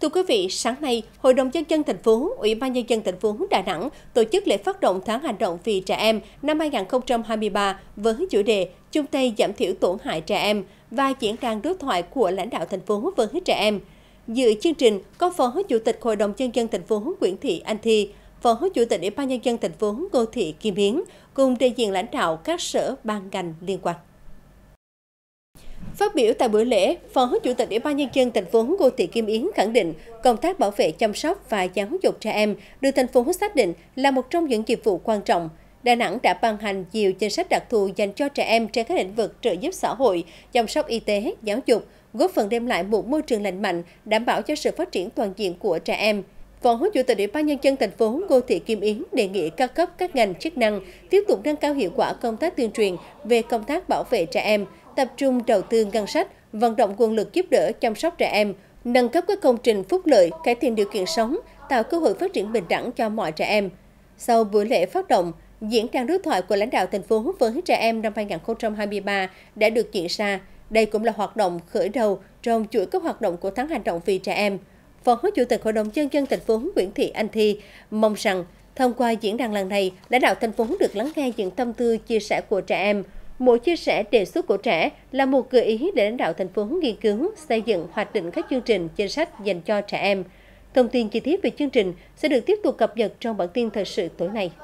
Thưa quý vị, sáng nay, Hội đồng Nhân dân thành phố, Ủy ban Nhân dân thành phố Đà Nẵng tổ chức lễ phát động tháng hành động vì trẻ em năm 2023 với chủ đề Chung tay giảm thiểu tổn hại trẻ em và diễn đàn đối thoại của lãnh đạo thành phố với trẻ em. Dự chương trình có Phó Chủ tịch Hội đồng Nhân dân thành phố Nguyễn Thị Anh Thi, Phó Chủ tịch Ủy ban Nhân dân thành phố Ngô Thị Kim Hiến cùng đại diện lãnh đạo các sở ban ngành liên quan. Phát biểu tại buổi lễ, Phó Chủ tịch Ủy ban Nhân dân thành phố Ngô Thị Kim Yến khẳng định công tác bảo vệ chăm sóc và giáo dục trẻ em được thành phố xác định là một trong những nhiệm vụ quan trọng. Đà Nẵng đã ban hành nhiều chính sách đặc thù dành cho trẻ em trên các lĩnh vực trợ giúp xã hội, chăm sóc y tế, giáo dục, góp phần đem lại một môi trường lành mạnh, đảm bảo cho sự phát triển toàn diện của trẻ em. Phó Chủ tịch Ủy ban nhân dân thành phố Ngô Thị Kim Yến đề nghị các cấp các ngành chức năng tiếp tục nâng cao hiệu quả công tác tuyên truyền về công tác bảo vệ trẻ em, tập trung đầu tư ngân sách, vận động nguồn lực giúp đỡ chăm sóc trẻ em, nâng cấp các công trình phúc lợi, cải thiện điều kiện sống, tạo cơ hội phát triển bình đẳng cho mọi trẻ em. Sau buổi lễ phát động, diễn đàn đối thoại của lãnh đạo thành phố với trẻ em năm 2023 đã được diễn ra. Đây cũng là hoạt động khởi đầu trong chuỗi các hoạt động của tháng hành động vì trẻ em. Phó Chủ tịch Hội đồng Nhân dân thành phố Nguyễn Thị Anh Thi mong rằng thông qua diễn đàn lần này, lãnh đạo thành phố được lắng nghe những tâm tư chia sẻ của trẻ em, Mỗi chia sẻ đề xuất của trẻ là một gợi ý để lãnh đạo thành phố nghiên cứu, xây dựng, hoạch định các chương trình, chính sách dành cho trẻ em. Thông tin chi tiết về chương trình sẽ được tiếp tục cập nhật trong bản tin thời sự tối nay.